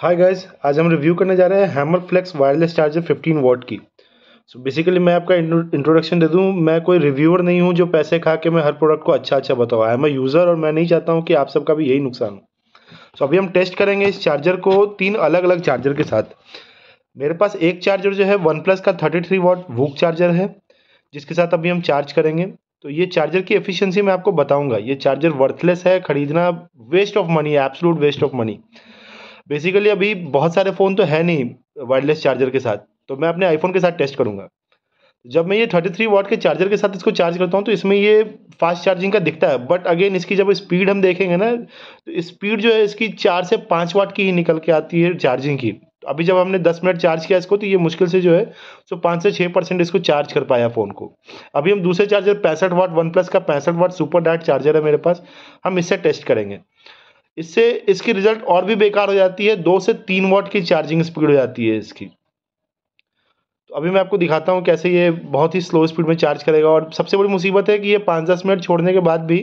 hi guys आज हम review करने जा रहे हैं hammer flex wireless charger 15 watt की सो so बेसिकली मैं आपका इंट्रोडक्शन दे दूं मैं कोई रिव्यूअर नहीं हूं जो पैसे खा के मैं हर प्रोडक्ट को अच्छा अच्छा बताऊं आई एम यूज़र और मैं नहीं चाहता हूं कि आप सबका भी यही नुकसान हो सो so अभी हम टेस्ट करेंगे इस चार्जर को तीन अलग अलग चार्जर के साथ मेरे पास एक चार्जर जो है वन प्लस का thirty three watt VOOC charger है जिसके साथ अभी हम चार्ज करेंगे तो ये चार्जर की एफिशियंसी मैं आपको बताऊँगा ये चार्जर वर्थलेस है खरीदना waste of money absolute waste of money basically अभी बहुत सारे फ़ोन तो है नहीं वायरलेस चार्जर के साथ तो मैं अपने आईफोन के साथ टेस्ट करूँगा जब मैं ये थर्टी थ्री वाट के चार्जर के साथ इसको चार्ज करता हूँ तो इसमें ये फास्ट चार्जिंग का दिखता है बट अगेन इसकी जब स्पीड हम देखेंगे ना तो स्पीड जो है इसकी चार से पाँच वाट की ही निकल के आती है चार्जिंग की अभी जब हमने दस मिनट चार्ज किया इसको तो ये मुश्किल से जो है सो पाँच से छः परसेंट इसको चार्ज कर पाया फ़ोन को अभी हम दूसरे चार्जर पैंसठ वाट वन प्लस का पैंसठ वाट सुपर डाट चार्जर है मेरे पास हम इससे टेस्ट करेंगे इससे इसकी रिजल्ट और भी बेकार हो जाती है दो से तीन वॉट की चार्जिंग स्पीड हो जाती है इसकी तो अभी मैं आपको दिखाता हूँ कैसे ये बहुत ही स्लो स्पीड में चार्ज करेगा और सबसे बड़ी मुसीबत है कि ये पाँच दस मिनट छोड़ने के बाद भी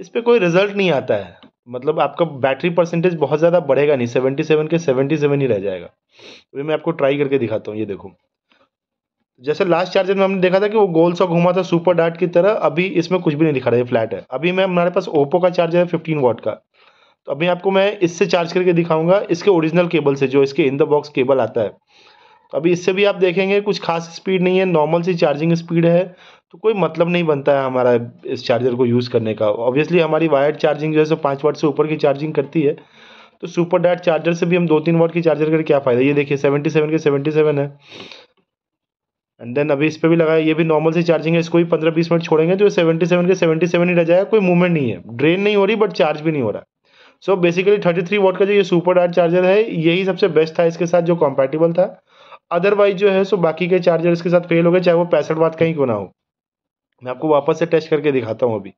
इस पर कोई रिजल्ट नहीं आता है मतलब आपका बैटरी परसेंटेज बहुत ज़्यादा बढ़ेगा नहीं सेवेंटी सेवन के सेवेंटी सेवन ही रह जाएगा अभी मैं आपको ट्राई करके दिखाता हूँ ये देखो जैसे लास्ट चार्जर में हमने देखा था कि वो गोल सा घुमा था सुपर डार्ट की तरह अभी इसमें कुछ भी नहीं दिखा रहा है फ्लैट है अभी मैं हमारे पास ओप्पो का चार्जर है फिफ्टीन वाट का तो अभी आपको मैं इससे चार्ज करके दिखाऊंगा इसके ओरिजिनल केबल से जो इसके इन द बॉक्स केबल आता है तो अभी इससे भी आप देखेंगे कुछ खास स्पीड नहीं है नॉर्मल सी चार्जिंग स्पीड है तो कोई मतलब नहीं बनता है हमारा इस चार्जर को यूज़ करने का ऑब्वियसली हमारी वायर्ड चार्जिंग जो है सो पाँच वाट से ऊपर की चार्जिंग करती है तो सुपर डाट चार्जर से भी हम दो तीन वाट की चार्जर करके क्या फ़ायदा ये देखिए सेवेंटी सेवन के सेवेंटी सेवन है एंड देन अभी इस पर भी लगाया ये भी नॉर्मल से चार्जिंग है इसको भी पंद्रह बीस मिनट छोड़ेंगे तो सेवेंटी सेवन के सेवेंटी सेवन ही रह जाएगा कोई मूवमेंट नहीं है ड्रेन नहीं हो रही बट चार्ज भी नहीं हो रहा so basically thirty three watt का जो ये सुपर डार्ट चार्जर है यही सबसे बेस्ट था इसके साथ जो कॉम्पैटिबल था अदरवाइज जो है सो बाकी के चार्जर इसके साथ फेल हो गए चाहे वो पैंसठ वाट का ही क्यों ना हो मैं आपको वापस से टेस्ट करके दिखाता हूँ अभी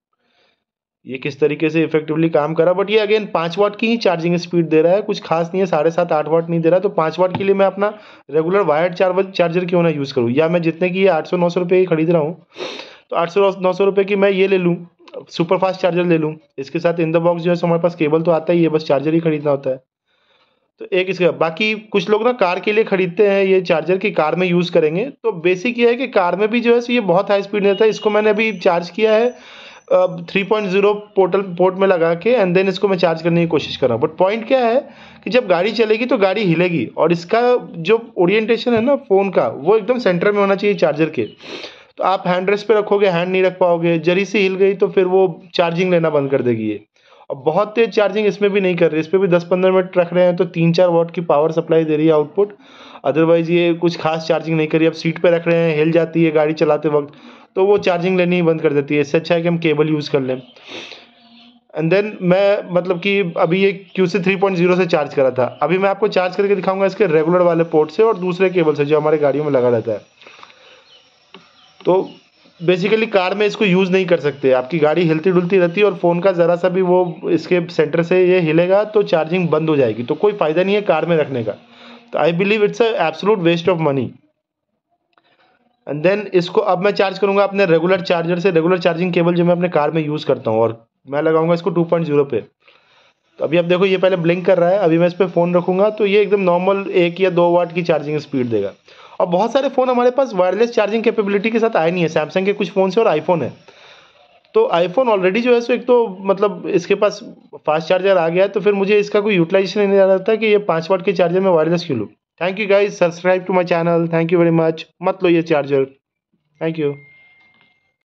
ये किस तरीके से इफेक्टिवली काम करा बट ये अगेन पाँच वाट की ही चार्जिंग स्पीड दे रहा है कुछ खास नहीं है साढ़े सात आठ वाट नहीं दे रहा है तो पाँच वाट के लिए मैं अपना रेगुलर वायर्ड चार्जर क्यों ना यूज़ करूँ या मैं जितने की ये आठ सौ नौ सौ रुपये की खरीद रहा हूँ तो आठ सौ नौ सौ रुपये की मैं ये ले लूँ सुपर फास्ट चार्जर ले लूँ इसके साथ इन द बॉक्स जो है हमारे पास केबल तो आता ही है बस चार्जर ही खरीदना होता है तो एक इसका बाकी कुछ लोग ना कार के लिए खरीदते हैं ये चार्जर की कार में यूज़ करेंगे तो बेसिक ये है कि कार में भी जो है सो ये बहुत हाई स्पीड रहता है इसको मैंने अभी चार्ज किया है three point zero portal port में लगा के एंड देन इसको मैं चार्ज करने की कोशिश कर रहा हूँ बट पॉइंट क्या है कि जब गाड़ी चलेगी तो गाड़ी हिलेगी और इसका जो ओरिएंटेशन है ना फ़ोन का वो एकदम सेंटर में होना चाहिए चार्जर के तो आप हैंड रेस्ट पे रखोगे हैंड नहीं रख पाओगे जरी से हिल गई तो फिर वो चार्जिंग लेना बंद कर देगी ये और बहुत तेज चार्जिंग इसमें भी नहीं कर रही इस पर भी दस पंद्रह मिनट रख रहे हैं तो तीन चार वॉट की पावर सप्लाई दे रही है आउटपुट अदरवाइज़ ये कुछ खास चार्जिंग नहीं रही अब सीट पर रख रहे हैं हिल जाती है गाड़ी चलाते वक्त तो वो चार्जिंग लेनी ही बंद कर देती है इससे अच्छा है कि हम केबल यूज़ कर लें एंड देन मैं मतलब कि अभी ये क्यू से थ्री पॉइंट जीरो से चार्ज करा था अभी मैं आपको चार्ज करके दिखाऊंगा इसके रेगुलर वाले पोर्ट से और दूसरे केबल से जो हमारे गाड़ियों में लगा रहता है तो बेसिकली कार में इसको यूज़ नहीं कर सकते आपकी गाड़ी हिलती डुलती रहती है और फ़ोन का ज़रा सा भी वो इसके सेंटर से ये हिलेगा तो चार्जिंग बंद हो जाएगी तो कोई फ़ायदा नहीं है कार में रखने का तो I believe it's a absolute waste of money and then इसको अब मैं चार्ज करूँगा अपने रेगुलर चार्जर से रेगुलर चार्जिंग केबल जो मैं अपने कार में यूज़ करता हूँ और मैं लगाऊंगा इसको टू पॉइंट जीरो पे तो अभी आप देखो ये पहले ब्लिंक कर रहा है अभी मैं इस पर फ़ोन रखूँगा तो ये एकदम नॉर्मल एक या दो वाट की चार्जिंग स्पीड देगा और बहुत सारे फ़ोन हमारे पास वायरलेस चार्जिंग कैपेबिलिटी के साथ आए नहीं है सैमसंग के कुछ फ़ोन से और आईफोन है तो आईफोन ऑलरेडी जो है सो एक तो मतलब इसके पास फास्ट चार्जर आ गया है तो फिर मुझे इसका कोई यूटिलाइजेशन नहीं आ रहा था कि ये पाँच वाट के चार्जर में वायरलेस क्यों लूँ thank you guys subscribe to my channel thank you very much मत लो ये चार्जर थैंक यू